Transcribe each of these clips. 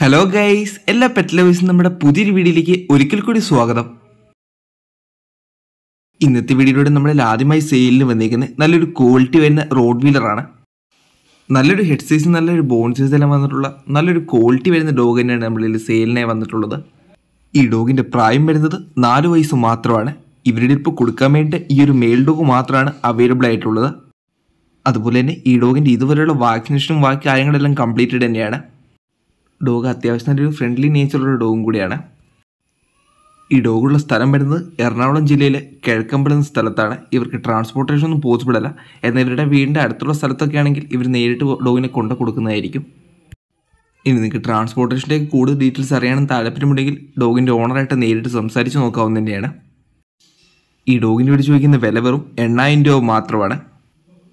hello guys എല്ലാ pet ലവേഴ്സും നമ്മുടെ പുതിയൊരു വീഡിയോയിലേക്ക് ഒരിക്കൽ കൂടി സ്വാഗതം ഇന്നത്തെ വീഡിയോയിലൂടെ നമ്മളിൽ ആദ്യമായി സെയിലിൽ വന്നിരിക്കുന്ന നല്ലൊരു ക്വാളിറ്റി വരുന്ന റോഡ് വീലറാണ് നല്ലൊരു ഹെഡ് സൈസ് നല്ലൊരു ബോൺ സൈസ് എല്ലാം വന്നിട്ടുള്ള നല്ലൊരു ക്വാളിറ്റി വരുന്ന ഡോഗ് തന്നെയാണ് നമ്മളിൽ സെയിലിനായി വന്നിട്ടുള്ളത് ഈ ഡോഗിൻ്റെ പ്രായം വരുന്നത് നാല് വയസ്സ് മാത്രമാണ് ഇവരുടെ ഇപ്പോൾ കൊടുക്കാൻ വേണ്ടി ഈ ഒരു മെയിൽ ഡോഗ് മാത്രമാണ് അവൈലബിൾ ആയിട്ടുള്ളത് അതുപോലെ തന്നെ ഈ ഡോഗിൻ്റെ ഇതുവരെയുള്ള വാക്സിനേഷനും ബാക്കി കാര്യങ്ങളെല്ലാം കംപ്ലീറ്റഡ് തന്നെയാണ് ഡോഗ് അത്യാവശ്യം നല്ലൊരു ഫ്രണ്ട്ലി നേച്ചറുള്ള ഡോഗും കൂടിയാണ് ഈ ഡോഗുള്ള സ്ഥലം വരുന്നത് എറണാകുളം ജില്ലയിലെ കിഴക്കമ്പലം എന്ന സ്ഥലത്താണ് ഇവർക്ക് ട്രാൻസ്പോർട്ടേഷൻ ഒന്നും പോസിബിൾ അല്ല എന്നാൽ ഇവരുടെ വീടിൻ്റെ അടുത്തുള്ള സ്ഥലത്തൊക്കെ ആണെങ്കിൽ ഇവർ നേരിട്ട് ഡോഗിനെ കൊണ്ടു കൊടുക്കുന്നതായിരിക്കും ഇനി നിങ്ങൾക്ക് ട്രാൻസ്പോർട്ടേഷൻ്റെയൊക്കെ കൂടുതൽ ഡീറ്റെയിൽസ് അറിയാനും താല്പര്യമുണ്ടെങ്കിൽ ഡോഗിൻ്റെ ഓണറായിട്ട് നേരിട്ട് സംസാരിച്ച് നോക്കാവുന്നതന്നെയാണ് ഈ ഡോഗിന് വേണ്ടി ചോദിക്കുന്ന വില വെറും എണ്ണായിരം രൂപ മാത്രമാണ്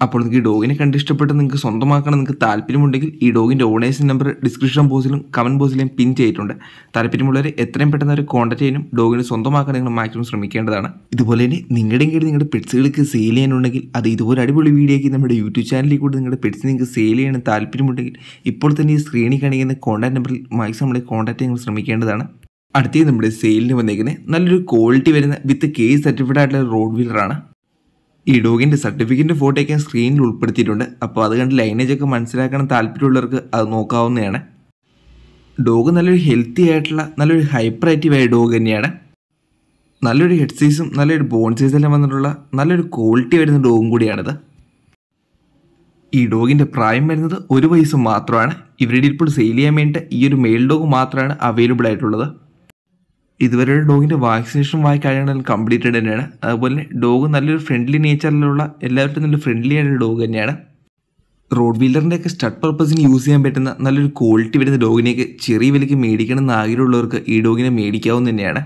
അപ്പോൾ നിങ്ങൾക്ക് ഈ ഡോഗിനെ കണ്ട് ഇഷ്ടപ്പെട്ട് നിങ്ങൾക്ക് സ്വന്തമാക്കണം നിങ്ങൾക്ക് താല്പര്യമുണ്ടെങ്കിൽ ഈ ഡോഗിൻ്റെ ഓണേഴ്സ് നമ്പർ ഡിസ്ക്രിപ്ഷൻ ബോക്സിലും കമൻറ്റ് ബോക്സിലും പിൻ ചെയ്തിട്ടുണ്ട് താല്പര്യമുള്ളവർ എത്രയും പെട്ടെന്ന് അവർ കോൺടാക്ട് ചെയ്യാനും ഡോഗിനെ സ്വന്തമാക്കാൻ നിങ്ങൾ മാക്സിമം ശ്രമിക്കേണ്ടതാണ് ഇതുപോലെ തന്നെ നിങ്ങളുടെ കീഴിൽ നിങ്ങളുടെ പെറ്റ്സുകൾക്ക് സെയിൽ ചെയ്യാനുണ്ടെങ്കിൽ അത് ഇതുപോലെ അടിപൊളി വീഡിയോയ്ക്ക് നമ്മുടെ യൂട്യൂബ് ചാനലിൽ കൂടി നിങ്ങളുടെ പെറ്റ്സ് നിങ്ങൾക്ക് സെയിൽ ചെയ്യാൻ താല്പര്യമുണ്ടെങ്കിൽ ഇപ്പോൾ തന്നെ ഈ സ്ക്രീനിൽ കാണിക്കുന്ന കോൺടാക്ട് നമ്പറിൽ മാക്സിമം നമ്മളെ കോൺടാക്ട് ചെയ്യാൻ ശ്രമിക്കേണ്ടതാണ് അടുത്തത് നമ്മുടെ സെയിലിന് വന്നേക്കുന്നത് നല്ലൊരു ക്വാളിറ്റി വരുന്ന വിത്ത് കേസ് സർട്ടിഫൈഡ് ആയിട്ടുള്ള റോഡ് വീലറാണ് ഈ ഡോഗിൻ്റെ സർട്ടിഫിക്കറ്റ് ഫോട്ടോയൊക്കെ സ്ക്രീനിൽ ഉൾപ്പെടുത്തിയിട്ടുണ്ട് അപ്പോൾ അത് കണ്ട് ലൈനേജ് ഒക്കെ മനസ്സിലാക്കാൻ താല്പര്യമുള്ളവർക്ക് അത് നോക്കാവുന്നതാണ് ഡോഗ് നല്ലൊരു ഹെൽത്തി ആയിട്ടുള്ള നല്ലൊരു ഹൈപ്പർ ആക്റ്റീവായ ഡോഗ് തന്നെയാണ് നല്ലൊരു ഹെഡ് സൈസും നല്ലൊരു ബോൺ എല്ലാം വന്നിട്ടുള്ള നല്ലൊരു ക്വാളിറ്റി വരുന്ന ഡോഗും കൂടിയാണിത് ഈ ഡോഗിൻ്റെ പ്രായം വരുന്നത് ഒരു വയസ്സ് മാത്രമാണ് ഇവരുടെ ഇപ്പോൾ സെയിൽ ചെയ്യാൻ വേണ്ടിയിട്ട് ഈ ഒരു മെയിൽ ഡോഗ് മാത്രമാണ് അവൈലബിൾ ആയിട്ടുള്ളത് ഇതുവരെ ഡോഗിൻ്റെ വാക്സിനേഷൻ വായി കാര്യങ്ങൾ കംപ്ലീറ്റഡ് തന്നെയാണ് അതുപോലെ തന്നെ ഡോഗ് നല്ലൊരു ഫ്രണ്ട്ലി നേച്ചറിലുള്ള എല്ലാവർക്കും നല്ല ഫ്രണ്ട്ലി ആയൊരു ഡോഗ് തന്നെയാണ് റോഡ് വീലറിൻ്റെ ഒക്കെ സ്റ്റഡ് പർപ്പസിന് യൂസ് ചെയ്യാൻ പറ്റുന്ന നല്ലൊരു ക്വാളിറ്റി വരുന്ന ഡോഗിനെയൊക്കെ ചെറിയ വിലയ്ക്ക് മേടിക്കണം എന്ന് ആഗ്രഹമുള്ളവർക്ക് ഈ ഡോഗിനെ മേടിക്കാവുന്ന തന്നെയാണ്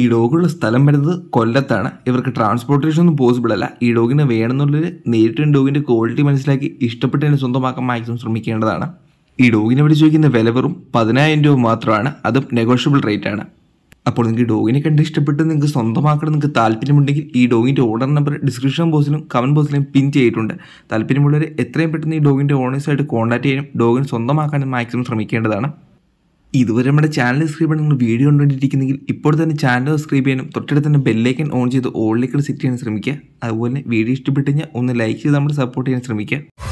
ഈ ഡോഗുള്ള സ്ഥലം വരുന്നത് കൊല്ലത്താണ് ഇവർക്ക് ട്രാൻസ്പോർട്ടേഷൻ ഒന്നും പോസിബിൾ അല്ല ഈ ഡോഗിനെ വേണമെന്നുള്ളൊരു നേരിട്ട് ഡോഗിൻ്റെ ക്വാളിറ്റി മനസ്സിലാക്കി തന്നെ സ്വന്തമാക്കാൻ മാക്സിമം ശ്രമിക്കേണ്ടതാണ് ഈ ഡോഗിനെ വിളിച്ചു ചോദിക്കുന്ന വില വെറും പതിനായിരം രൂപ മാത്രമാണ് അതും നെഗോഷ്യബിൾ റേറ്റ് ആണ് അപ്പോൾ നിങ്ങൾക്ക് ഡോഗിനെ കണ്ട് ഇഷ്ടപ്പെട്ട് നിങ്ങൾക്ക് സ്വന്തമാക്കണം നിങ്ങൾക്ക് താല്പര്യമുണ്ടെങ്കിൽ ഈ ഡോഗിൻ്റെ ഓർഡർ നമ്പർ ഡിസ്ക്രിപ്ഷൻ ബോക്സിലും കമൻറ്റ് ബോക്സിലും പിൻ ചെയ്തിട്ടുണ്ട് താല്പര്യമുള്ളവർ എത്രയും പെട്ടെന്ന് ഈ ഡോഗിൻ്റെ ഓണേഴ്സായിട്ട് കോൺടാക്ട് ചെയ്യാനും ഡോഗിന് സ്വന്തമാക്കാനും മാക്സിമം ശ്രമിക്കേണ്ടതാണ് ഇതുവരെ നമ്മുടെ ചാനൽ സബ്സ്ക്രൈബ് ചെയ്യാൻ നിങ്ങൾ വീഡിയോ കണ്ടുകൊണ്ടിരിക്കുന്നെങ്കിൽ ഇപ്പോൾ തന്നെ ചാനൽ സബ്സ്ക്രൈബ് ചെയ്യാനും തൊട്ടടുത്ത് തന്നെ ബെല്ലൈക്കൻ ഓൺ ചെയ്ത് ഓളിലേക്ക് സെറ്റ് ചെയ്യാൻ ശ്രമിക്കുക അതുപോലെ വീഡിയോ ഇഷ്ടപ്പെട്ട് കഴിഞ്ഞാൽ ഒന്ന് ലൈക്ക് ചെയ്ത് നമ്മൾ സപ്പോർട്ട് ചെയ്യാൻ ശ്രമിക്കുക